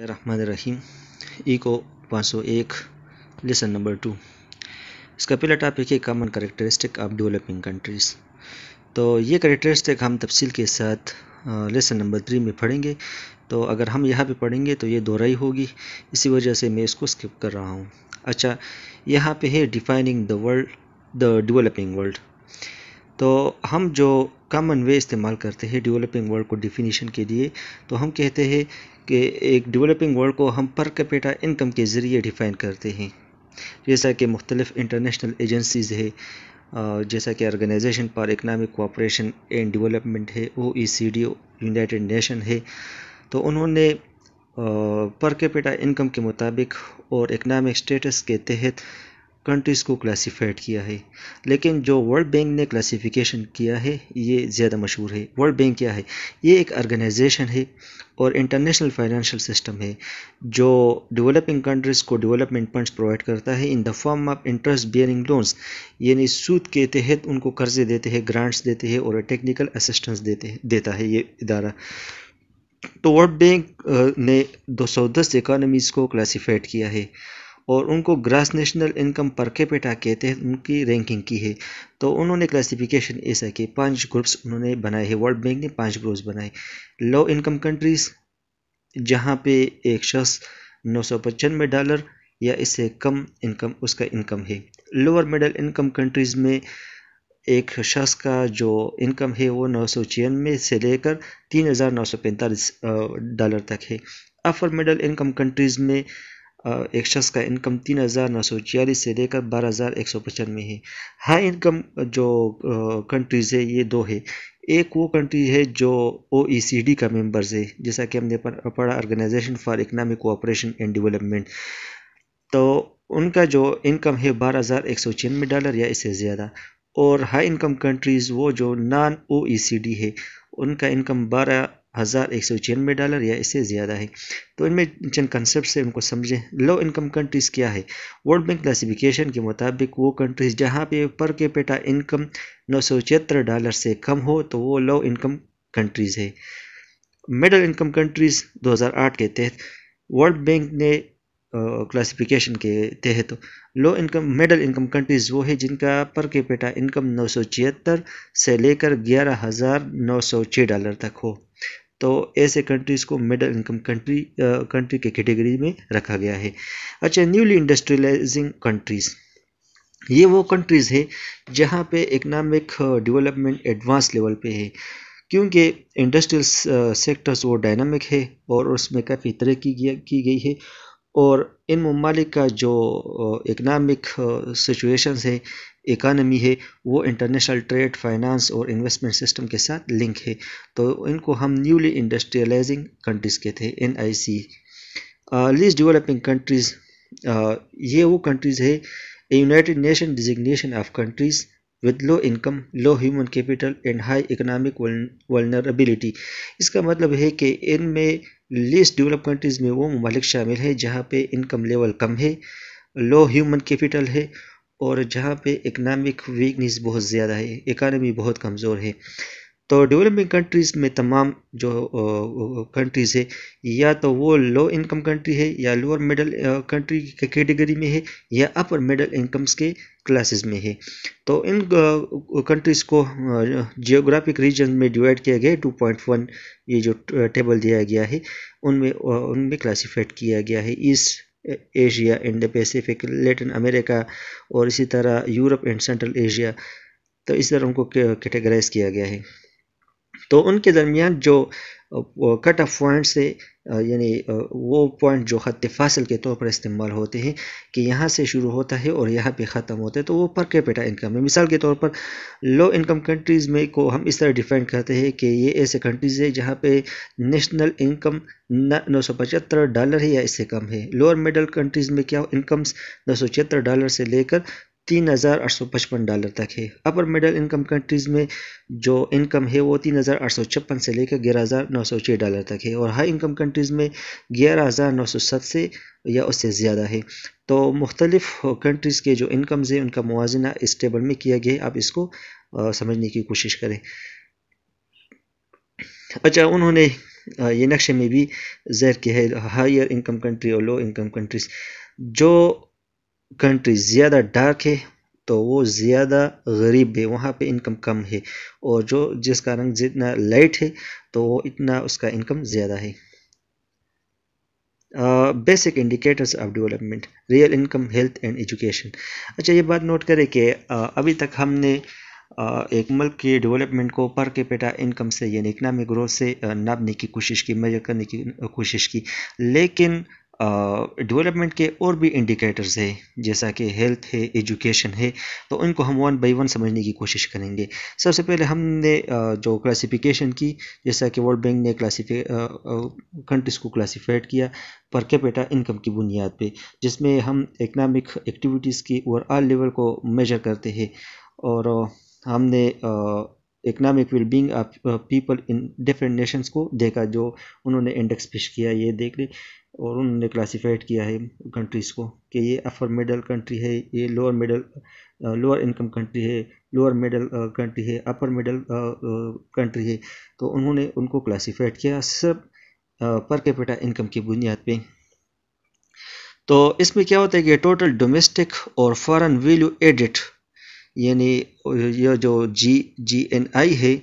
रहीम eco एक lesson number two इसका पहला टॉपिक है common characteristic of developing countries तो ये करेक्टरिस्टिक हम तफसील के साथ लेसन नंबर थ्री में पढ़ेंगे तो अगर हम यहाँ पे पढ़ेंगे तो ये दोहराई होगी इसी वजह से मैं इसको स्किप कर रहा हूँ अच्छा यहाँ पे है defining the world the developing world तो हम जो कॉमन वे इस्तेमाल करते हैं डेवलपिंग वर्ल्ड को डिफिनीशन के लिए तो हम कहते हैं कि एक डेवलपिंग वर्ल्ड को हम पर कैपिटा इनकम के ज़रिए डिफ़ाइन करते हैं जैसा कि मुख्तलिफ इंटरनेशनल एजेंसीज़ है जैसा कि organisation for economic cooperation and development है O E C D United Nation है तो उन्होंने पर कैपिटा इनकम के मुताबिक और इकनॉमिक स्टेटस के तहत कंट्रीज़ को क्लासीफाइड किया है लेकिन जो वर्ल्ड बैंक ने क्लासीफिकेशन किया है ये ज़्यादा मशहूर है वर्ल्ड बैंक क्या है ये एक ऑर्गेनाइजेशन है और इंटरनेशनल फाइनेंशियल सिस्टम है जो डेवलपिंग कंट्रीज़ को डेवलपमेंट फंड्स प्रोवाइड करता है in the form of interest bearing loans यानी सूद के तहत उनको कर्जे देते हैं ग्रांट्स देते हैं और टेक्निकल असिस्टेंस देते देता है ये इदारा तो वर्ल्ड बैंक ने 210 इकानमीज़ को क्लासीफाइड किया है और उनको ग्रास नेशनल इनकम पर कैपिटा के तहत उनकी रैंकिंग की है तो उन्होंने क्लासिफिकेशन ऐसा कि पांच ग्रुप्स उन्होंने बनाए हैं वर्ल्ड बैंक ने पांच ग्रुप्स बनाए लो इनकम कंट्रीज़ जहाँ पे एक शख्स नौ सौ पचानवे डॉलर या इससे कम इनकम उसका इनकम है लोअर मिडल इनकम कंट्रीज़ में एक शख्स का जो इनकम है वो नौ सौ छियानवे से लेकर तीन हज़ार नौ सौ पैंतालीस डॉलर तक है अपर मिडल इनकम कंट्रीज़ में एक शख्स का इनकम तीन हज़ार नौ सौ छियालीस से लेकर बारह हज़ार एक सौ पचानवे है हाई इनकम जो कंट्रीज़ है ये दो है एक वो कंट्री है जो ओ ई सी डी का मेंबर्स है जैसा कि हमने पढ़ा organisation for economic cooperation and development तो उनका जो इनकम है बारह हज़ार एक सौ छियानवे डॉलर या इससे ज़्यादा और हाई इनकम कंट्रीज़ वो जो नॉन ओ ई सी डी है उनका इनकम बारह हज़ार एक सौ छियानवे डॉलर या इससे ज़्यादा है तो इनमें चंद कंसेप्ट से उनको समझें लो इनकम कंट्रीज़ क्या है वर्ल्ड बैंक क्लासिफिकेशन के मुताबिक वो कंट्रीज़ जहाँ पे पर के पेटा इनकम नौ सौ छिहत्तर डॉलर से कम हो तो वो लो इनकम कंट्रीज़ है मिडल इनकम कंट्रीज़ दो हज़ार आठ के तहत वर्ल्ड बैंक ने क्लासिफिकेशन के तहत low income middle income countries वो है जिनका पर के पेटा इनकम नौ से लेकर ग्यारह हज़ार नौ सौ छः डॉलर तक हो तो ऐसे कंट्रीज़ को मिडल इनकम कंट्री कंट्री के कैटेगरी में रखा गया है अच्छा न्यूली इंडस्ट्रियलाइजिंग कंट्रीज़ ये वो कंट्रीज़ है जहाँ पे इकनॉमिक डेवलपमेंट एडवांस लेवल पे है क्योंकि इंडस्ट्रियल सेक्टर्स वो डायनामिक है और उसमें काफ़ी तरक्की की गई है और इन ममालिक का जो इकनॉमिक सिचुएशंस है इकानमी है वो इंटरनेशनल ट्रेड फाइनेंस और इन्वेस्टमेंट सिस्टम के साथ लिंक है तो इनको हम न्यूली इंडस्ट्रियलाइजिंग कंट्रीज़ के थे N I C least developing countries ये वो कंट्रीज़ है United Nation designation of countries with low income low human capital and high economic vulnerability इसका मतलब है कि इनमें लीस्ट डेवलप कंट्रीज़ में वो ममालिक शामिल है जहाँ पे इनकम लेवल कम है लो ह्यूमन कैपिटल है और जहाँ पे इकनॉमिक वीकनेस बहुत ज़्यादा है इकानमी बहुत कमज़ोर है तो डेवलपिंग कंट्रीज़ में तमाम जो कंट्रीज़ है या तो वो लो इनकम कंट्री है या लोअर मिडल कंट्री के कैटेगरी में है या अपर मिडल इनकम्स के क्लासेस में है तो इन कंट्रीज़ को जियोग्राफिक रीजन में डिवाइड किया गया है टू पॉइंट वन ये जो टेबल दिया गया है उनमें उनमें क्लासीफाइड किया गया है East Asia and Pacific Latin America और इसी तरह यूरोप एंड सेंट्रल एशिया तो इस तरह उनको कैटेगराइज किया गया है तो उनके दरमियान जो कट ऑफ पॉइंट्स है यानी वो पॉइंट जो ख़त फासिल के तौर पर इस्तेमाल होते हैं कि यहाँ से शुरू होता है और यहाँ पे ख़त्म होता है तो वो पर कैपिटा इनकम है मिसाल के तौर पर लो इनकम कंट्रीज़ में को हम इस तरह डिफाइन करते हैं कि ये ऐसे कंट्रीज़ है जहाँ पे नेशनल इनकम नौ सौ पचहत्तर डॉलर है या इससे कम है लोअर मिडल कंट्रीज़ में क्या इनकम्स नौ सौ छिहत्तर डॉलर से लेकर तीन हज़ार आठ सौ पचपन डॉलर तक है अपर मिडल इनकम कंट्रीज़ में जो इनकम है वो तीन हज़ार आठ सौ छप्पन से लेकर ग्यारह हज़ार नौ सौ छः डॉलर तक है और हाई इनकम कंट्रीज़ में ग्यारह हज़ार नौ सौ सत से या उससे ज़्यादा है तो मुख्तलिफ़ कंट्रीज़ के जो इनकम्स हैं उनका मुजना इस टेबल में किया गया है आप इसको समझने की कोशिश करें अच्छा उन्होंने ये नक्शे में भी ज़हर किया है हायर इनकम कंट्री और लो इनकम कंट्रीज़ जो कंट्री ज़्यादा डार्क है तो वो ज़्यादा गरीब है वहाँ पे इनकम कम है और जो जिस कारण जितना लाइट है तो वो इतना उसका इनकम ज़्यादा है basic indicators of development real income health and education अच्छा ये बात नोट करें कि uh, अभी तक हमने uh, एक मुल्क की डेवलपमेंट को पर के पेटा इनकम से यानी इकनॉमिक ग्रोथ से नापने की कोशिश की मेजर करने की कोशिश की लेकिन डेवलपमेंट के और भी इंडिकेटर्स है जैसा कि हेल्थ है एजुकेशन है तो इनको हम वन बाई वन समझने की कोशिश करेंगे सबसे पहले हमने जो क्लासिफिकेशन की जैसा कि वर्ल्ड बैंक ने क्लासीफे कंट्रीज़ को क्लासीफाइड किया पर कैपिटा इनकम की बुनियाद पे जिसमें हम इकनॉमिक एक्टिविटीज़ की ओवरऑल लेवल को मेजर करते हैं और हमने economic wellbeing of people in different nations को देखा जो उन्होंने इंडेक्स पेश किया ये देख ली और उन्होंने क्लासीफाइड किया है कंट्रीज़ को कि ये अपर मिडल कंट्री है ये lower middle lower income country है लोअर मिडल कंट्री है अपर मिडल कंट्री है तो उन्होंने उनको क्लासीफाइड किया सब पर कैपिटा इनकम की बुनियाद पे तो इसमें क्या होता है कि टोटल डोमेस्टिक और फॉरेन वैल्यू एडिट यानी यह जो जी जी एन आई है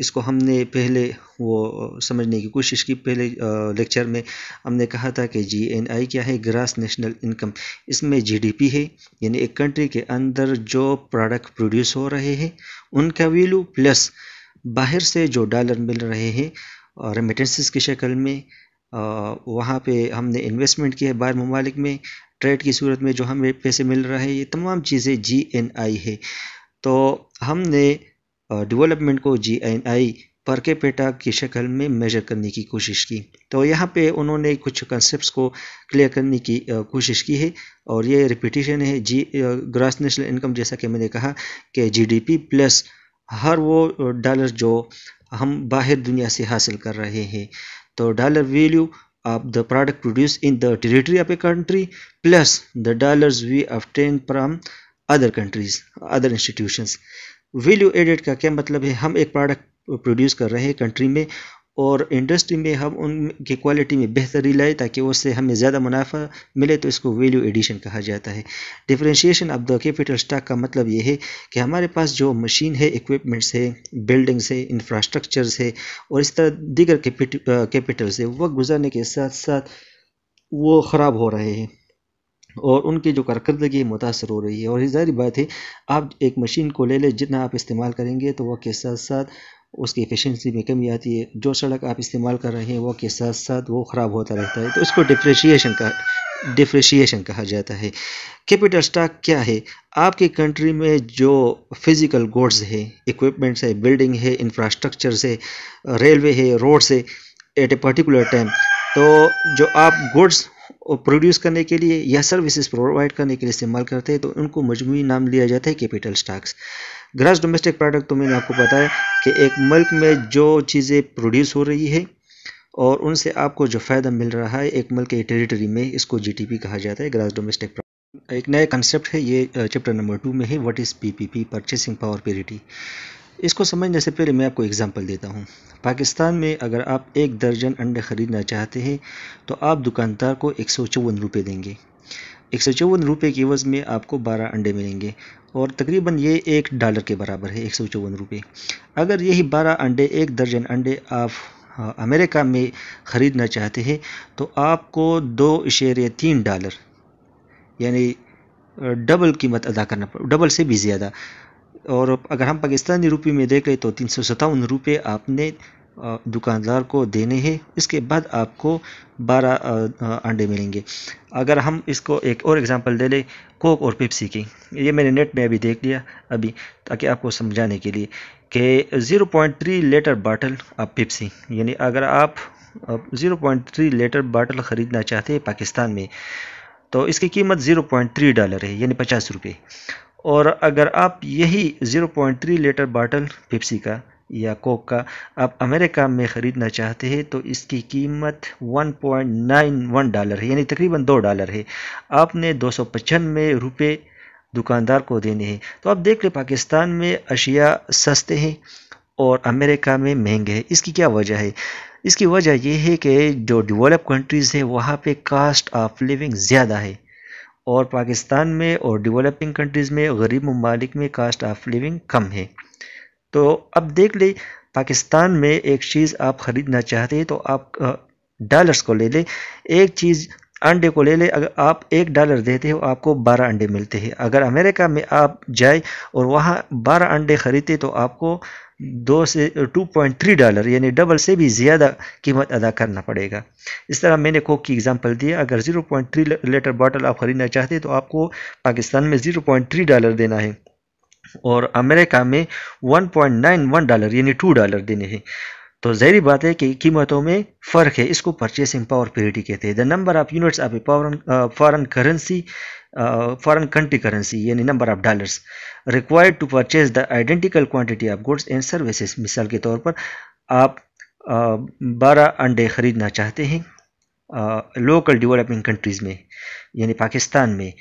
इसको हमने पहले वो समझने की कोशिश की पहले लेक्चर में हमने कहा था कि जी एन आई क्या है ग्रास नेशनल इनकम इसमें जीडीपी है यानी एक कंट्री के अंदर जो प्रोडक्ट प्रोड्यूस हो रहे हैं उनका वैल्यू प्लस बाहर से जो डॉलर मिल रहे हैं रेमिटेंसेस की शक्ल में वहाँ पे हमने इन्वेस्टमेंट किया है बाहर ममालिक में ट्रेड की सूरत में जो हमें पैसे मिल रहे हैं ये तमाम चीज़ें जी एन आई है तो हमने डेवलपमेंट को जी पर के पेटा की शक्ल में मेजर करने की कोशिश की तो यहाँ पे उन्होंने कुछ कंसेप्ट को क्लियर करने की कोशिश की है और ये रिपीटिशन है जी ग्रास नेशनल इनकम जैसा कि मैंने कहा कि जीडीपी प्लस हर वो डॉलर जो हम बाहर दुनिया से हासिल कर रहे हैं तो dollar value of the product produce in the territory of a country plus the dollars we obtain from other countries other institutions value added का क्या मतलब है हम एक प्रोडक्ट प्रोड्यूस कर रहे हैं कंट्री में और इंडस्ट्री में हम उनकी क्वालिटी में बेहतरी लाए ताकि उससे हमें ज़्यादा मुनाफा मिले तो इसको वैल्यू एडिशन कहा जाता है differentiation of the capital stock का मतलब ये है कि हमारे पास जो मशीन है इक्विपमेंट्स है बिल्डिंग्स है इंफ्रास्ट्रक्चर्स है और इस तरह दीगर कैपिटल्स है वक्त गुजरने के साथ साथ वो ख़राब हो रहे हैं और उनकी जो कारकर्दगी मुतासर हो रही है और ज़ाहिर बात है आप एक मशीन को ले लें जितना आप इस्तेमाल करेंगे तो वह के साथ साथ उसकी एफिशिएंसी में कमी आती है जो सड़क आप इस्तेमाल कर रहे हैं वो के साथ साथ वो ख़राब होता रहता है तो इसको डिफ्रेशिएशन का डिफ्रेशिएशन कहा जाता है कैपिटल स्टॉक क्या है आपकी कंट्री में जो फिज़िकल गुड्स है इक्विपमेंट्स है बिल्डिंग है इंफ्रास्ट्रक्चर है रेलवे है रोड्स है एट ए पर्टिकुलर टाइम तो जो आप गुड्स और प्रोड्यूस करने के लिए या सर्विसेज प्रोवाइड करने के लिए इस्तेमाल करते हैं तो उनको मजमू नाम लिया जाता है capital stocks gross domestic product तो मैंने आपको बताया कि एक मुल्क में जो चीज़ें प्रोड्यूस हो रही है और उनसे आपको जो फ़ायदा मिल रहा है एक मुल्क के टेरिटरी में इसको जी कहा जाता है ग्रास डोमेस्टिक एक नया कंसेप्ट है ये चैप्टर नंबर टू में है what is PPP purchasing power parity इसको समझने से पहले मैं आपको एग्ज़ाम्पल देता हूँ पाकिस्तान में अगर आप एक दर्जन अंडे ख़रीदना चाहते हैं तो आप दुकानदार को एक सौ चौवन रुपये देंगे एक सौ चौवन रुपये की वज़ में आपको बारह अंडे मिलेंगे और तकरीबन ये एक डॉलर के बराबर है एक सौ चौवन रुपये अगर यही बारह अंडे एक दर्जन अंडे आप हाँ, अमेरिका में ख़रीदना चाहते हैं तो आपको दो इशेरे तीन डॉलर यानी डबल कीमत अदा करना डबल से भी ज़्यादा और अगर हम पाकिस्तानी रुपये में देख लें तो तीन सौ सत्तावन रुपये आपने दुकानदार को देने हैं इसके बाद आपको बारह अंडे मिलेंगे अगर हम इसको एक और एग्जांपल दे लें कोक और पेप्सी की ये मैंने नेट में अभी देख लिया अभी ताकि आपको समझाने के लिए कि zero point three litre bottle आप पेप्सी यानी अगर आप zero point three litre bottle ख़रीदना चाहते हैं पाकिस्तान में तो इसकी कीमत ज़ीरो पॉइंट थ्री डॉलर है यानी पचास रुपये और अगर आप यही 0.3 लीटर बाटल पेप्सी का या कोक का आप अमेरिका में ख़रीदना चाहते हैं तो इसकी कीमत 1.91 डॉलर है यानी तकरीबन दो डॉलर है आपने दो सौ रुपए रुपये दुकानदार को देने हैं तो आप देख लें पाकिस्तान में अशिया सस्ते हैं और अमेरिका में महंगे हैं इसकी क्या वजह है इसकी वजह यह है कि जो डेवलप कंट्रीज़ है वहाँ पे कास्ट ऑफ लिविंग ज़्यादा है और पाकिस्तान में और डेवलपिंग कंट्रीज़ में गरीब ममालिक में कास्ट ऑफ लिविंग कम है तो अब देख ले पाकिस्तान में एक चीज़ आप ख़रीदना चाहते हैं तो आप डॉलर्स को ले ले एक चीज़ अंडे को ले ले अगर आप एक डॉलर देते हो आपको बारह अंडे मिलते हैं अगर अमेरिका में आप जाए और वहाँ बारह अंडे ख़रीदते तो आपको दो से टू पॉइंट थ्री डॉलर यानी डबल से भी ज़्यादा कीमत अदा करना पड़ेगा इस तरह मैंने कोक की एग्ज़ाम्पल दिया अगर zero point three litre bottle आप ख़रीदना चाहते हैं तो आपको पाकिस्तान में जीरो पॉइंट थ्री डॉलर देना है और अमेरिका में one point nine one dollar यानी टू डॉलर देने हैं तो जहरी बात है कि कीमतों में फ़र्क है इसको परचेसिंग पावर पेरिटी कहते हैं the number of units of a foreign foreign currency foreign country currency यानी number of dollars required to purchase the identical quantity of goods and services मिसाल के तौर पर आप uh, बारह अंडे ख़रीदना चाहते हैं लोकल डेवलपिंग कंट्रीज़ में यानी पाकिस्तान में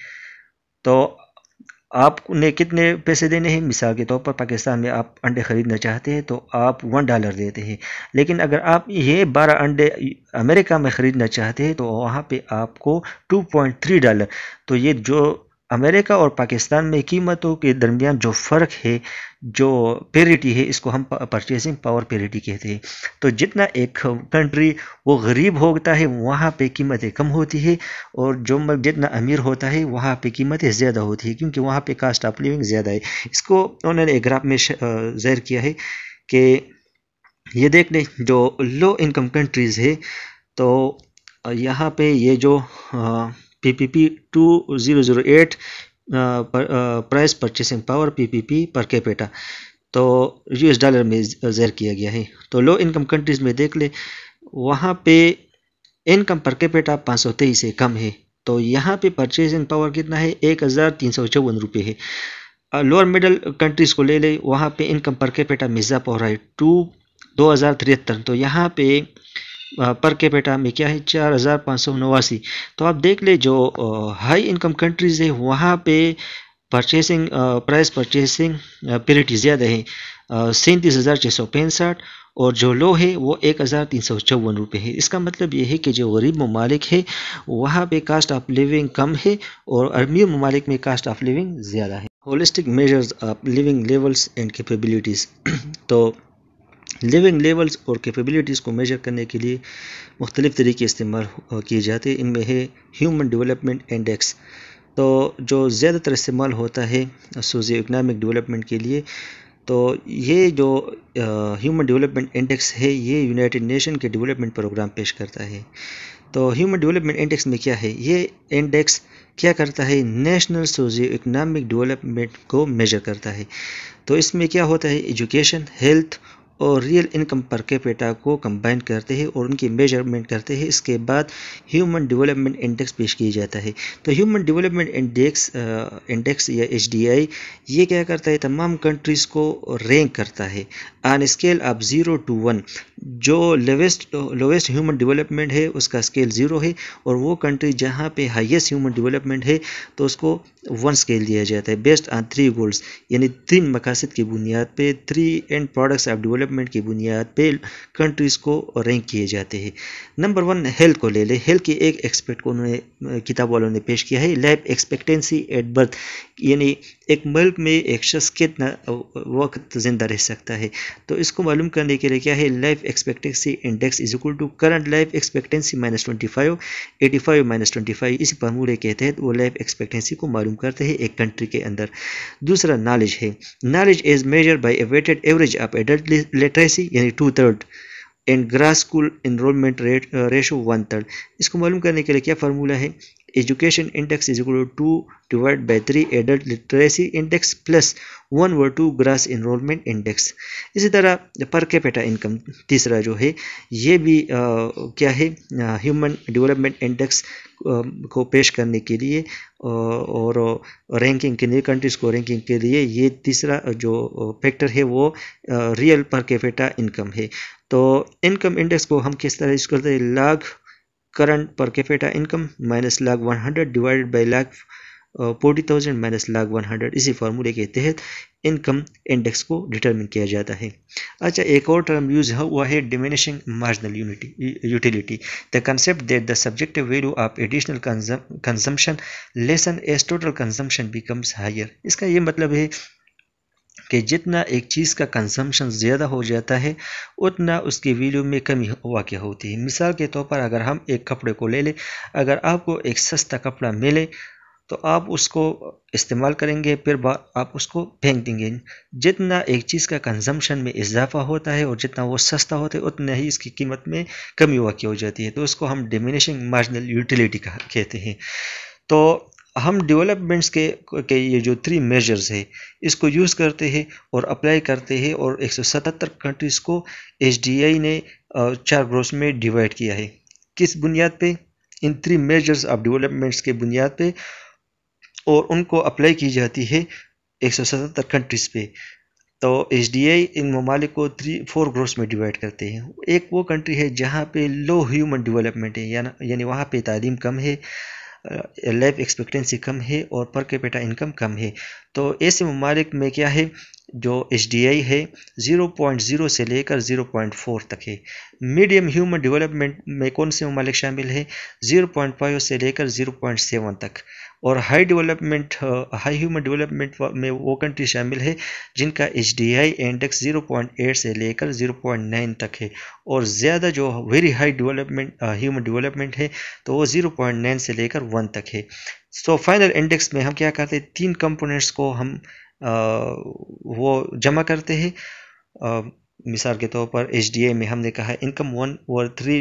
तो आपने कितने पैसे देने हैं मिसाल के तौर पर पाकिस्तान में आप अंडे ख़रीदना चाहते हैं तो आप वन डॉलर देते हैं लेकिन अगर आप ये बारह अंडे अमेरिका में ख़रीदना चाहते हैं तो वहाँ पे आपको टू पॉइंट थ्री डॉलर तो ये जो अमेरिका और पाकिस्तान में कीमतों के दरमियान जो फ़र्क है जो पेरिटी है इसको हम परचेसिंग पावर पेरिटी कहते हैं तो जितना एक कंट्री वो गरीब होता है वहाँ पे कीमतें कम होती है और जो जितना अमीर होता है वहाँ पे कीमतें ज़्यादा होती है क्योंकि वहाँ पे कास्ट ऑफ लिविंग ज़्यादा है इसको उन्होंने एक ग्राफ में ज़ाहिर किया है कि ये देख लें जो लो इनकम कंट्रीज़ है तो यहाँ पर ये जो आ, PPP 2008 price purchasing power P per capita तो यूएस डॉलर में ज़ैर किया गया है तो लो इनकम कंट्रीज़ में देख ले वहाँ पे इनकम पर कैपिटा पाँच सौ तेईस से कम है तो यहाँ पे परचेसिंग पावर कितना है एक हज़ार तीन सौ चौवन रुपये है लोअर मिडल कंट्रीज़ को ले ले वहाँ पे इनकम पर कैपिटा मिर्ज़ाप हो है टू दो हज़ार तिहत्तर तो यहाँ पे पर कैपिटा में क्या है चार हज़ार पाँच सौ नवासी तो आप देख ले जो हाई इनकम कंट्रीज़ है वहाँ पे परचेसिंग प्राइस परचेसिंग पेरिटी ज़्यादा है सैंतीस हज़ार छः सौ पैंसठ और जो लो है वो एक हज़ार तीन सौ चौवन रुपये है इसका मतलब ये है कि जो गरीब ममालिक है वहाँ पे कास्ट ऑफ लिविंग कम है और अरबी ममालिक में कास्ट ऑफ लिविंग ज़्यादा है holistic measures of living levels and capabilities तो लिविंग लेवल्स और कैपेबिलिटीज़ को मेजर करने के लिए मुख्तलिफ़ तरीके इस्तेमाल किए जाते हैं इनमें है ह्यूमन डेवलपमेंट इंडेक्स तो जो ज़्यादातर इस्तेमाल होता है सोजो इकनॉमिक डेवलपमेंट के लिए तो ये जो ह्यूमन डेवलपमेंट इंडेक्स है ये यूनाइटेड नेशन के डेवलपमेंट प्रोग्राम पेश करता है तो ह्यूमन डेवलपमेंट इंडेक्स में क्या है ये इंडेक्स क्या करता है नेशनल सोजियो इकनॉमिक डेवलपमेंट को मेजर करता है तो इसमें क्या होता है एजुकेशन हेल्थ और रियल इनकम पर कैपिटा को कंबाइन करते हैं और उनकी मेजरमेंट करते हैं इसके बाद ह्यूमन डेवलपमेंट इंडेक्स पेश किया जाता है तो ह्यूमन डेवलपमेंट इंडेक्स इंडेक्स या एच ये क्या करता है तमाम कंट्रीज़ को रैंक करता है on scale of zero to one जो लोवेस्ट लोवेस्ट ह्यूमन डेवलपमेंट है उसका स्केल ज़ीरो है और वो कंट्री जहाँ पे हाईएस्ट ह्यूमन डेवलपमेंट है तो उसको वन स्केल दिया जाता है बेस्ड ऑन थ्री गोल्स यानी तीन मकासद की बुनियाद पर three end products of development development की बुनियाद पर कंट्रीज़ को रैंक किए जाते हैं नंबर वन हेल्थ को ले लें हेल्थ के एक एक्सपेक्ट को उन्होंने किताब वालों ने पेश किया है लाइफ एक्सपेक्टेंसी एट बर्थ यानी एक मुल्क में एक शख्स कितना वक्त ज़िंदा रह सकता है तो इसको मालूम करने के लिए क्या है life expectancy index is equal to current life expectancy minus twenty five eighty five minus twenty five इसी फार्मूले के तहत वो लाइफ एक्सपेक्टेंसी को मालूम करते हैं एक कंट्री के अंदर दूसरा नॉलेज है knowledge is measure by a weighted average of adult literacy यानी two third and gross school enrolment rate ratio one third इसको मालूम करने के लिए क्या फार्मूला है education index is equal to divide by three adult literacy index plus one by two gross enrolment index इसी तरह पर कैपिटा इनकम तीसरा जो है ये भी आ, क्या है ह्यूमन डेवलपमेंट इंडेक्स को पेश करने के लिए और रैंकिंग के लिए कंट्रीज़ को रैंकिंग के लिए ये तीसरा जो फैक्टर है वो रियल पर कैपिटा इनकम है तो इनकम इंडेक्स को हम किस तरह यूज करते हैं log current per capita income minus log one hundred divided by log forty thousand minus log one hundred इसी फार्मूले के तहत इनकम इंडेक्स को डिटर्मिन किया जाता है अच्छा एक और टर्म यूज हुआ है diminishing marginal unity utility the concept that the subjective value of additional consumption lessen as total consumption becomes higher इसका ये मतलब है कि जितना एक चीज़ का कंजम्पशन ज़्यादा हो जाता है उतना उसकी वैल्यू में कमी वाक़ होती है मिसाल के तौर पर अगर हम एक कपड़े को ले लें अगर आपको एक सस्ता कपड़ा मिले तो आप उसको इस्तेमाल करेंगे फिर आप उसको फेंक देंगे जितना एक चीज़ का कंजम्पशन में इजाफा होता है और जितना वो सस्ता होता है उतना ही इसकी कीमत में कमी वाक़ हो जाती है तो उसको हम डिमिनिशिंग मार्जिनल यूटिलिटी कहते हैं तो हम डेवलपमेंट्स के के ये जो थ्री मेजर्स है इसको यूज़ करते हैं और अप्लाई करते हैं और 177 कंट्रीज़ को एच ने चार ग्रोस में डिवाइड किया है किस बुनियाद पे इन थ्री मेजर्स ऑफ डेवलपमेंट्स के बुनियाद पे और उनको अप्लाई की जाती है एक सौ सतहत्तर कंट्रीज़ पे तो एच डी आई इन ममालिक को थ्री फोर ग्रोप्स में डिवाइड करते हैं एक वो कंट्री है जहाँ पे लो ह्यूमन डेवलपमेंट है यानी वहाँ पे तालीम कम है लाइफ एक्सपेक्टेंसी कम है और पर कैपिटा इनकम कम है तो ऐसे ममालिक में क्या है जो एच है 0.0 से लेकर 0.4 तक है मीडियम ह्यूमन डेवलपमेंट में कौन से ममालिक शामिल है 0.5 से लेकर 0.7 तक और high development high human development में वो कंट्री शामिल है जिनका एच इंडेक्स 0.8 से लेकर 0.9 तक है और ज़्यादा जो very high development human development है तो वो 0.9 से लेकर 1 तक है सो फाइनल इंडेक्स में हम क्या करते हैं तीन कंपोनेंट्स को हम वो जमा करते हैं मिसाल के तौर पर एच में हमने कहा इनकम वन और three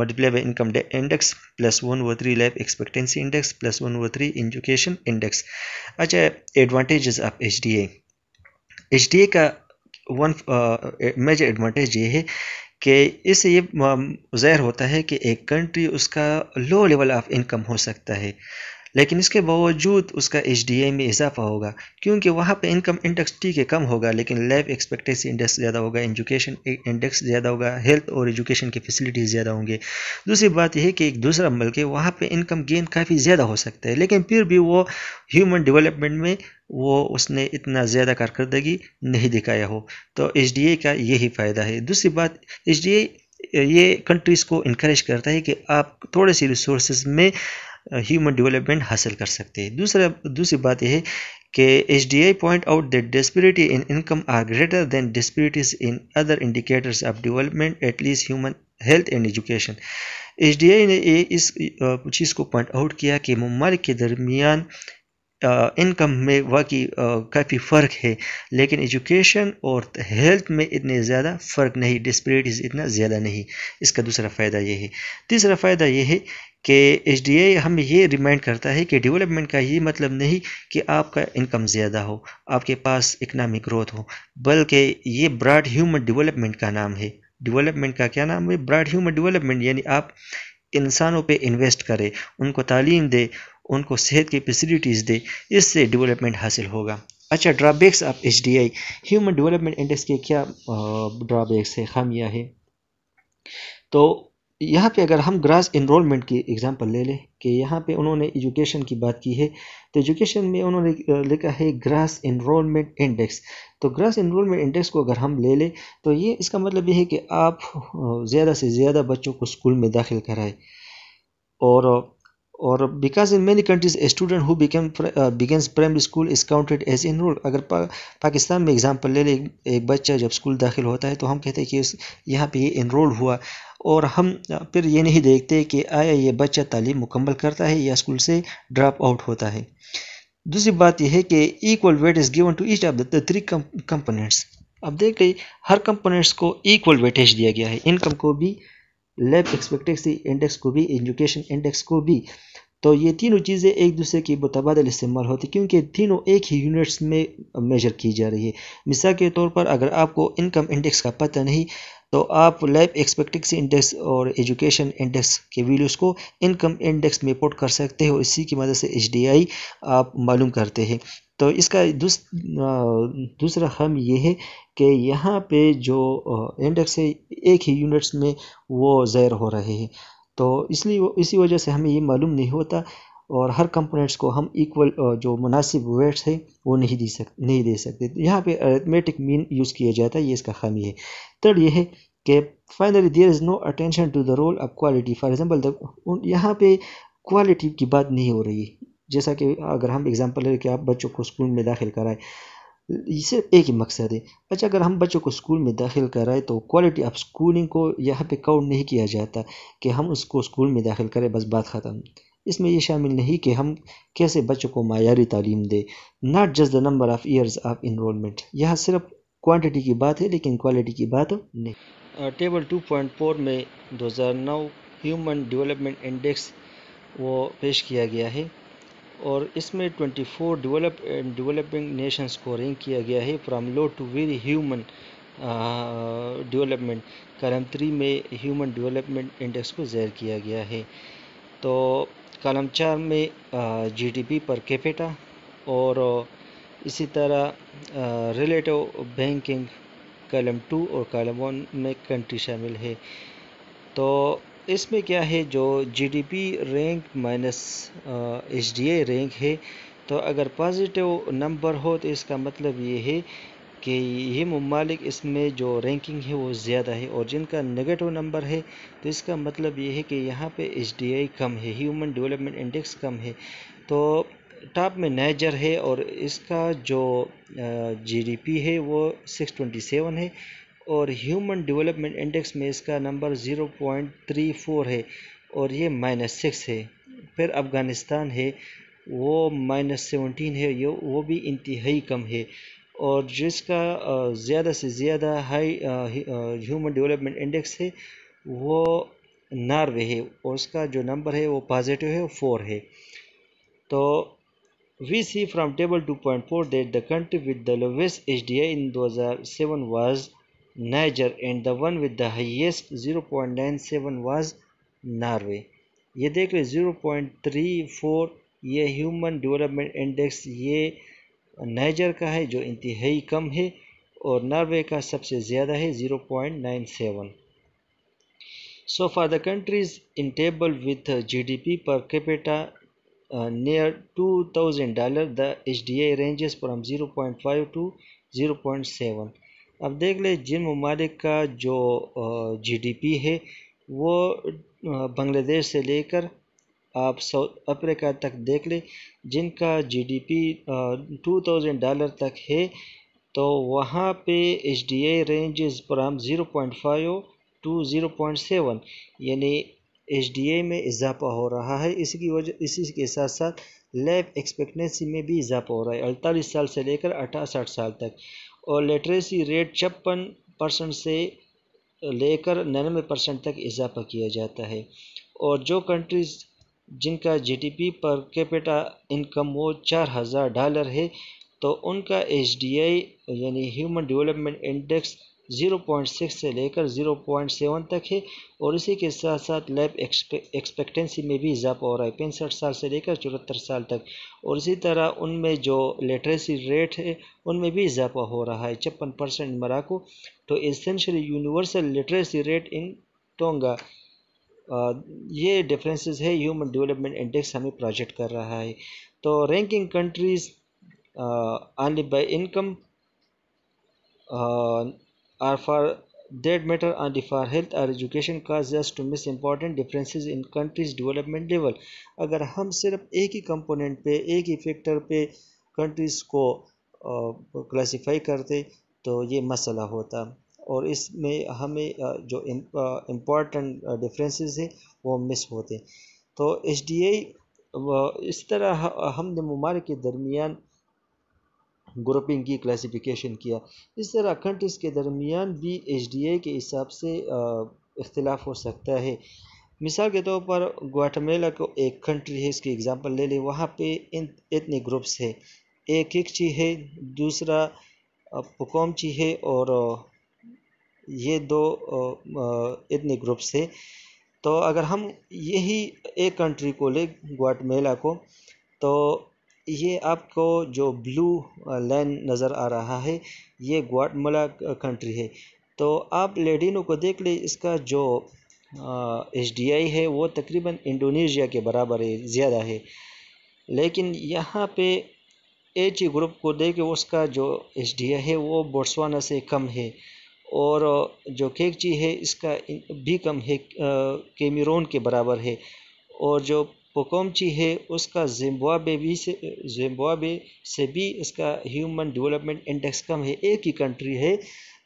multiply by income index plus one by three life expectancy index plus one by three education index अच्छा advantages of H D H D का वन मेजर एडवांटेज ये है कि इससे ये जाहिर होता है कि एक कंट्री उसका लो लेवल ऑफ इनकम हो सकता है लेकिन इसके बावजूद उसका एच में इजाफा होगा क्योंकि वहाँ पे इनकम इंडेक्स ठीक है कम होगा लेकिन लाइफ एक्सपेक्टेंसी इंडेक्स ज़्यादा होगा एजुकेशन इंडेक्स ज़्यादा होगा हेल्थ और एजुकेशन की फैसिलिटीज़ ज़्यादा होंगे दूसरी बात यह है कि एक दूसरा मुल्क है वहाँ पर इनकम गेन काफ़ी ज़्यादा हो सकता है लेकिन फिर भी वो ह्यूमन डेवलपमेंट में वो उसने इतना ज़्यादा कारकर्दगी नहीं दिखाया हो तो एच का यही फ़ायदा है दूसरी बात एच ये कंट्रीज़ को इनक्रेज करता है कि आप थोड़े से रिसोर्स में ह्यूमन डेवलपमेंट हासिल कर सकते हैं दूसरा दूसरी बात यह है कि H D I point out that disparity in income are greater than disparities in other indicators of at at least human health and education H D I ने इस चीज़ को पॉइंट आउट किया कि ममालिक के दरमियान इनकम में वाकई काफ़ी फ़र्क है लेकिन एजुकेशन और हेल्थ में इतने ज़्यादा फ़र्क नहीं डिस्परिटीज़ इतना ज़्यादा नहीं इसका दूसरा फ़ायदा ये है तीसरा फ़ायदा ये है कि एच डी आई हमें ये रिमाइंड करता है कि डेवलपमेंट का ये मतलब नहीं कि आपका इनकम ज़्यादा हो आपके पास इकनॉमिक ग्रोथ हो बल्कि ये ब्राड ह्यूमन डेवलपमेंट का नाम है डेवलपमेंट का क्या नाम है ब्राड ह्यूमन डेवलपमेंट यानी आप इंसानों पे इन्वेस्ट करें उनको तालीम दे उनको सेहत की फैसिलिटीज़ दे इससे डेवलपमेंट हासिल होगा अच्छा drawbacks of H D I human development index के क्या ड्रॉबैक्स है खामियाँ है तो यहाँ पे अगर हम ग्रास इनरोलमेंट की एग्जांपल ले लें कि यहाँ पे उन्होंने एजुकेशन की बात की है तो एजुकेशन में उन्होंने लिखा है ग्रास इनरोलमेंट इंडेक्स तो ग्रास इनरोलमेंट इंडेक्स को अगर हम ले लें तो ये इसका मतलब ये है कि आप ज़्यादा से ज़्यादा बच्चों को स्कूल में दाखिल कराएं और और because in many countries a student who became begins primary school is counted as enrolled अगर पा, पाकिस्तान में एग्जांपल ले लें एक बच्चा जब स्कूल दाखिल होता है तो हम कहते हैं कि यहाँ पे ये रोल हुआ और हम फिर ये नहीं देखते कि आया ये बच्चा तालीम मुकम्मल करता है या स्कूल से ड्रॉप आउट होता है दूसरी बात यह है कि equal weight is given to each of the three components अब देख रहे हर कंपोनेंट्स को इक्वल वेटेज दिया गया है इनकम को भी लेब एक्सपेक्टेसी इंडेक्स को भी एजुकेशन इंडेक्स को भी तो ये तीनों चीज़ें एक दूसरे की मुतबादल इस्तेमाल होती क्योंकि तीनों एक ही यूनिट्स में मेजर की जा रही है मिसाल के तौर पर अगर आपको इनकम इंडेक्स का पता नहीं तो आप लाइफ एक्सपेक्टेंसी इंडेक्स और एजुकेशन इंडेक्स के वैल्यूज़ को इनकम इंडेक्स में पोर्ट कर सकते हो इसी की मदद से एच आप मालूम करते हैं तो इसका दूस, दूसरा हम ये है कि यहाँ पे जो इंडेक्स है एक ही यूनिट्स में वो ज़ैर हो रहे हैं तो इसलिए इसी वजह से हमें ये मालूम नहीं होता और हर कंपोनेंट्स को हम इक्वल जो मुनासिब वेट्स है वो नहीं दे सक नहीं दे सकते तो यहाँ पे अरिथमेटिक मीन यूज़ किया जाता है ये इसका खामी है थर्ड ये है कि finally there is no attention to the role of quality for example the यहाँ पे क्वालिटी की बात नहीं हो रही जैसा कि अगर हम एग्ज़ाम्पल है कि आप बच्चों को स्कूल में दाखिल कराएं सिर्फ एक ही मकसद है अच्छा अगर हम बच्चों को स्कूल में दाखिल कराएं तो क्वालिटी ऑफ स्कूलिंग को यहाँ पे काउंट नहीं किया जाता कि हम उसको स्कूल में दाखिल करें बस बात ख़त्म इसमें यह शामिल नहीं कि हम कैसे बच्चों को मायारी तालीम दें not just the number of years of enrolment यह सिर्फ क्वांटिटी की बात है लेकिन क्वालिटी की बात नहीं टेबल 2.4 में 2009 ह्यूमन डेवलपमेंट इंडेक्स वो पेश किया गया है और इसमें 24 डेवलप एंड डेवलपिंग नेशंस को रैंक किया गया है from low to very human development करम थ्री में ह्यूमन डेवलपमेंट इंडेक्स को ज़ैर किया गया है तो कलम चार में जीडीपी पर कैपिटा और इसी तरह रिलेटिव बैंकिंग कलम टू और कलम वन में कंट्री शामिल है तो इसमें क्या है जो GDP rank minus A rank है तो अगर पॉजिटिव नंबर हो तो इसका मतलब ये है कि ये ममालिक इसमें जो रैंकिंग है वो ज़्यादा है और जिनका नेगेटिव नंबर है तो इसका मतलब ये है कि यहाँ पे एच कम है ह्यूमन डेवलपमेंट इंडेक्स कम है तो टॉप में नाइजर है और इसका जो जी है वो 627 है और ह्यूमन डेवलपमेंट इंडेक्स में इसका नंबर 0.34 है और ये माइनस सिक्स है फिर अफ़गानिस्तान है वो माइनस सेवनटीन है ये वो भी इंतहाई कम है और जिसका ज़्यादा से ज़्यादा हाई ह्यूमन डेवलपमेंट इंडेक्स है वो नार्वे है और उसका जो नंबर है वो पॉजिटिव है फोर है तो we see from table two point four that the country with the lowest H D I in दो हज़ार seven was Niger and the one with the highest zero point nine seven was Norway ये देख लें zero point three four ये human development index ये Niger का है जो इंतहाई कम है और नॉर्वे का सबसे ज़्यादा है zero point nine seven so for the countries in table with G D P per capita near two thousand dollar the H D I ranges from zero point five to zero point seven अब देख लें जिन ममालिक का जो जी D P है वो Bangladesh uh, से लेकर आप साउथ अफ्रीका तक देख लें जिनका जीडीपी टू थाउजेंड डॉलर तक है तो वहाँ पे H D A range from zero point five to zero point seven यानी एच डी ए में इजाफा हो रहा है इसकी वजह इसी के साथ साथ लाइफ एक्सपेक्टेंसी में भी इजाफा हो रहा है अड़तालीस साल से लेकर अठासठ साल तक और लिटरेसी रेट छप्पन परसेंट से लेकर निन्यानवे परसेंट तक इजाफा किया जाता है और जो कंट्रीज़ जिनका जीडीपी पर कैपिटा इनकम वो चार हज़ार डॉलर है तो उनका एचडीआई यानी ह्यूमन डेवलपमेंट इंडेक्स 0.6 से लेकर 0.7 तक है और इसी के साथ साथ लाइफ एक्सपेक्टेंसी में भी इजाफा हो रहा है पैंसठ साल से लेकर चौहत्तर साल तक और इसी तरह उनमें जो लिटरेसी रेट है उनमें भी इजाफा हो रहा है छप्पन परसेंट मराको तो essentially universal literacy rate in Tonga ये डिफरेंसेस है ह्यूमन डेवलपमेंट इंडेक्स हमें प्रोजेक्ट कर रहा है तो ranking countries only by income or for that matter only for health और एजुकेशन का just to miss important difference in countries development level अगर हम सिर्फ एक ही कंपोनेंट पे एक ही फैक्टर पे कंट्रीज़ को क्लासीफाई करते तो ये मसला होता और इसमें हमें जो इम्पॉर्टेंट डिफरेंसेस हैं वो मिस होते तो एच डी आई इस तरह हमने ममारक के दरमियान ग्रुपिंग की क्लासिफिकेशन किया इस तरह कंट्रीज़ के दरमियान भी एच डी आई के हिसाब से इख्तलाफ हो सकता है मिसाल के तौर पर ग्वाटमेला को एक कंट्री है इसकी एग्जांपल ले लें वहाँ पे इन इतने ग्रुप्स है एक एक ची है दूसरा पुकोमची है और ये दो इतने ग्रुप थे तो अगर हम यही एक कंट्री को ले ग्वाटमेला को तो ये आपको जो ब्लू लाइन नज़र आ रहा है ये ग्वाटमेला कंट्री है तो आप लेडिनो को देख ले इसका जो एच डी आई है वो तकरीबन इंडोनेशिया के बराबर है ज़्यादा है लेकिन यहाँ पे एच ग्रुप को देख उसका जो एच डी आई है वो बोट्सवाना से कम है और जो कैंची है इसका भी कम है केमिरोन के बराबर है और जो पोकोमची है उसका जिम्बाबे भी से जिम्बाबे से भी इसका ह्यूमन डेवलपमेंट इंडेक्स कम है एक ही कंट्री है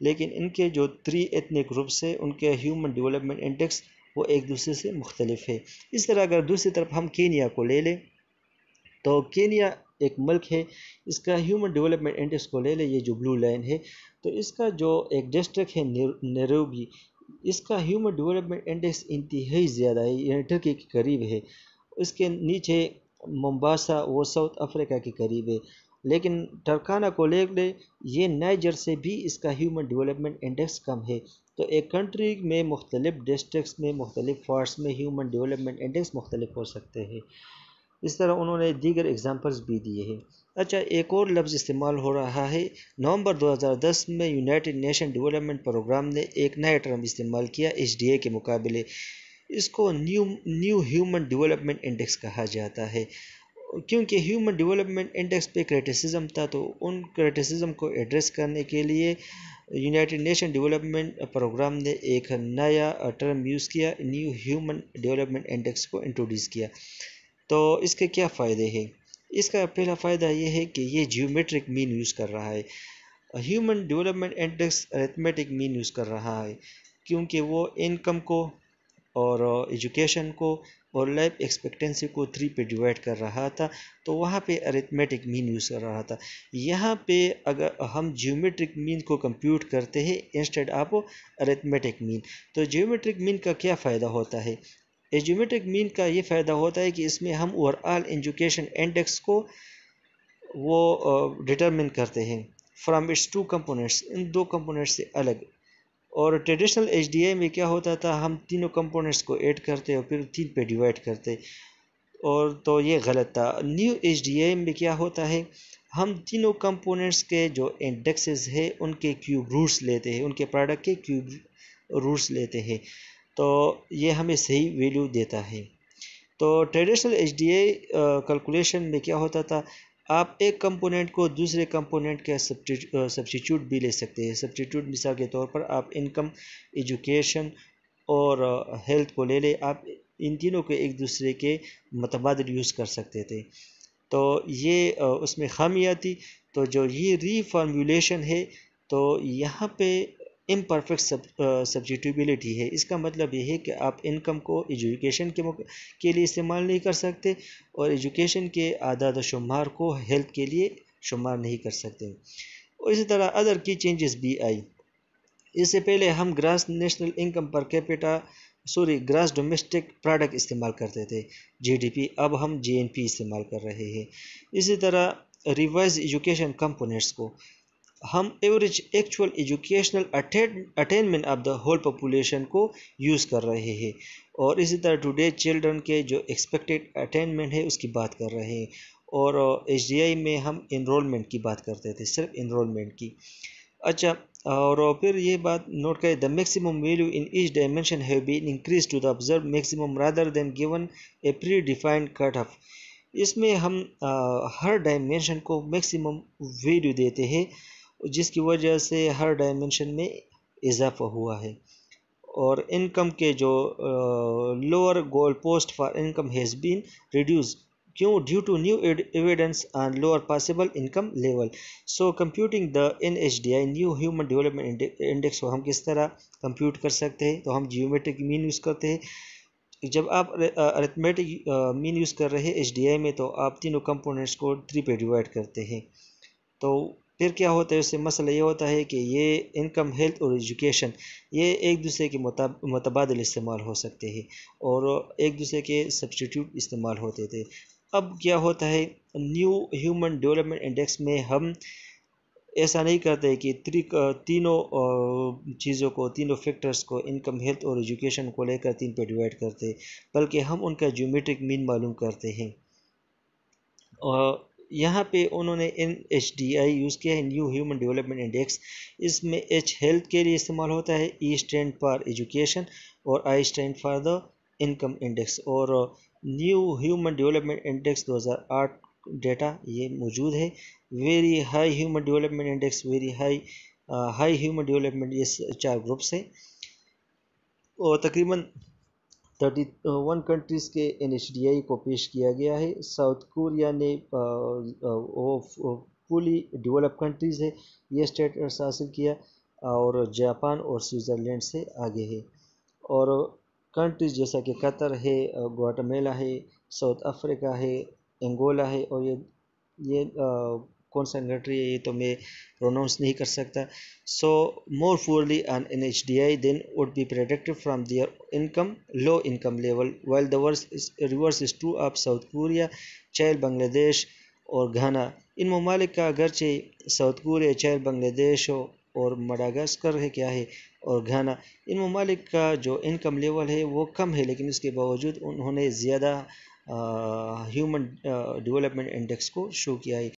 लेकिन इनके जो थ्री एथनिक ग्रुप्स हैं उनके ह्यूमन डेवलपमेंट इंडेक्स वो एक दूसरे से मुख्तलिफ है इस तरह अगर दूसरी तरफ हम केनिया को ले लें तो केनिया एक मुल्क है इसका ह्यूमन डेवलपमेंट इंडेक्स को ले लें ये जो ब्लू लाइन है तो इसका जो एक डिस्ट्रिक्ट है नरूबी इसका ह्यूमन डेवलपमेंट इंडेक्स इंतहाई ज़्यादा है यानी टर्की के करीब है इसके नीचे मुम्बासा वो साउथ अफ्रीका के करीब है लेकिन टरकाना को ले लें ये नाइजर से भी इसका ह्यूमन डेवलपमेंट इंडेक्स कम है तो एक कंट्री में मुख्तलिफ डिस्ट्रिक्स में मुख्तलिफ पार्ट्स में ह्यूमन डेवलपमेंट इंडेक्स मुख्तलिफ हो सकते हैं इस तरह उन्होंने दीगर एग्ज़ाम्पल्स भी दिए हैं अच्छा एक और लफ्ज़ इस्तेमाल हो रहा है नवंबर 2010 में यूनाइटेड नेशन डेवलपमेंट प्रोग्राम ने एक नया टर्म इस्तेमाल किया एच के मुकाबले इसको new new human development index कहा जाता है क्योंकि ह्यूमन डेवलपमेंट इंडेक्स पे क्रिटिसिज्म था तो उन क्रिटिसिज्म को एड्रेस करने के लिए यूनाइटेड नेशन डेवलपमेंट प्रोग्राम ने एक नया टर्म यूज़ किया न्यू ह्यूमन डेवलपमेंट इंडेक्स को इंट्रोड्यूस किया तो इसके क्या फ़ायदे हैं इसका पहला फ़ायदा ये है कि ये जियोमेट्रिक मीन यूज़ कर रहा है human development index arithmetic mean use कर रहा है क्योंकि वो इनकम को और एजुकेशन को और लाइफ एक्सपेक्टेंसी को थ्री पे डिवाइड कर रहा था तो वहाँ पे अरिथमेटिक मीन यूज़ कर रहा था यहाँ पे अगर हम जियोमेट्रिक मीन को कंप्यूट करते हैं इंस्टेड आप अरिथमेटिक मीन तो जियोमेट्रिक मीन का क्या फ़ायदा होता है एजुमेटिक मीन का ये फ़ायदा होता है कि इसमें हम ओवरऑल एजुकेशन इंडेक्स को वो डिटरमिन करते हैं फ्राम इट्स टू कंपोनेंट्स इन दो कंपोनेंट्स से अलग और ट्रेडिशनल एच में क्या होता था हम तीनों कंपोनेंट्स को ऐड करते और फिर तीन पे डिवाइड करते और तो ये गलत था न्यू एच में क्या होता है हम तीनों कंपोनेंट्स के जो इंडेक्सेस है उनके क्यूब रूट्स लेते हैं उनके प्रोडक्ट के क्यूब रूट्स लेते हैं तो ये हमें सही वैल्यू देता है तो ट्रेडिशनल एच डी कैलकुलेशन में क्या होता था आप एक कंपोनेंट को दूसरे कंपोनेंट के सब्सिट्यूट भी ले सकते हैं सब्सिट्यूट मिसाल के तौर पर आप इनकम एजुकेशन और हेल्थ को ले ले आप इन तीनों को एक दूसरे के मतबाद यूज़ कर सकते थे तो ये उसमें खामियाँ थी तो जो ये रीफार्मूलेशन है तो यहाँ पे परफेक्ट सब सब्जिटिबिलिटी है इसका मतलब ये है कि आप इनकम को एजुकेशन के के लिए इस्तेमाल नहीं कर सकते और एजुकेशन के आदाद शुमार को हेल्थ के लिए शुमार नहीं कर सकते और इसी तरह अदर की चेंजेस भी आई इससे पहले हम ग्रास नेशनल इनकम पर capita sorry gross domestic product इस्तेमाल करते थे जी अब हम जीएनपी इस्तेमाल कर रहे हैं इसी तरह रिवाइज एजुकेशन कंपोनेंट्स को हम average actual educational attainment of the whole population को यूज़ कर रहे हैं और इसी तरह टुडे चिल्ड्रन के जो एक्सपेक्टेड अटेनमेंट है उसकी बात कर रहे हैं और एच में हम इनरोलमेंट की बात करते थे सिर्फ इनरोलमेंट की अच्छा और फिर ये बात नोट करें the maximum value in each dimension have been increase to the observe maximum rather than given a predefined cut off इसमें हम आ, हर डायमेंशन को मैक्सिमम वैल्यू देते हैं जिसकी वजह से हर डायमेंशन में इजाफ़ा हुआ है और इनकम के जो lower goal post for income has been reduce क्यों due to new evidence and lower possible income level so computing the N H D I new human development index को हम किस तरह कंप्यूट कर सकते हैं तो हम जियोमेट्रिक मीन यूज़ करते हैं जब आप अरिथमेटिक मीन यूज़ कर रहे हैं एच डी आई में तो आप तीनों कंपोनेंट्स को थ्री पे डिवाइड करते हैं तो फिर क्या होता है उससे मसला ये होता है कि ये इनकम हेल्थ और एजुकेशन ये एक दूसरे के मुतबाद इस्तेमाल हो सकते हैं और एक दूसरे के सब्सटीट्यूट इस्तेमाल होते थे अब क्या होता है न्यू ह्यूमन डेवलपमेंट इंडेक्स में हम ऐसा नहीं करते कि त्री तीनों चीज़ों को तीनों फैक्टर्स को इनकम हेल्थ और एजुकेशन को लेकर तीन पे डिवाइड करते बल्कि हम उनका ज्योमेट्रिक मीन मालूम करते हैं और यहाँ पे उन्होंने N H D I use किया है न्यू ह्यूमन डेवलपमेंट इंडेक्स इसमें एच हेल्थ के लिए इस्तेमाल होता है ई स्टैंड फॉर एजुकेशन और I stand for the income index और new human development index 2008 data ये मौजूद है very high human development index very high high human development ये चार ग्रुप्स हैं और तकरीबन थर्टी वन कंट्रीज़ के एन को पेश किया गया है साउथ कोरिया ने वो फुली डेवलप कंट्रीज़ है ये स्टेटस हासिल किया और जापान और स्विट्ज़रलैंड से आगे है और कंट्रीज जैसा कि कतर है गोटमेला uh, है साउथ अफ्रीका है एंगोला है और ये ये uh, कौन सा कंट्री है ये तो मैं प्रोनाउंस नहीं कर सकता so more poorly earn N H D I then would be productive from their income low income level well there's reverse is true of South Korea Chile Bangladesh और घाना इन ममालिक का अगरचे साउथ कोरिया चाइल्ड बांग्लादेश हो और Madagascar है क्या है और घाना इन ममालिक का जो इनकम लेवल है वो कम है लेकिन इसके बावजूद उन्होंने ज़्यादा ह्यूमन डेवलपमेंट इंडेक्स को शो किया है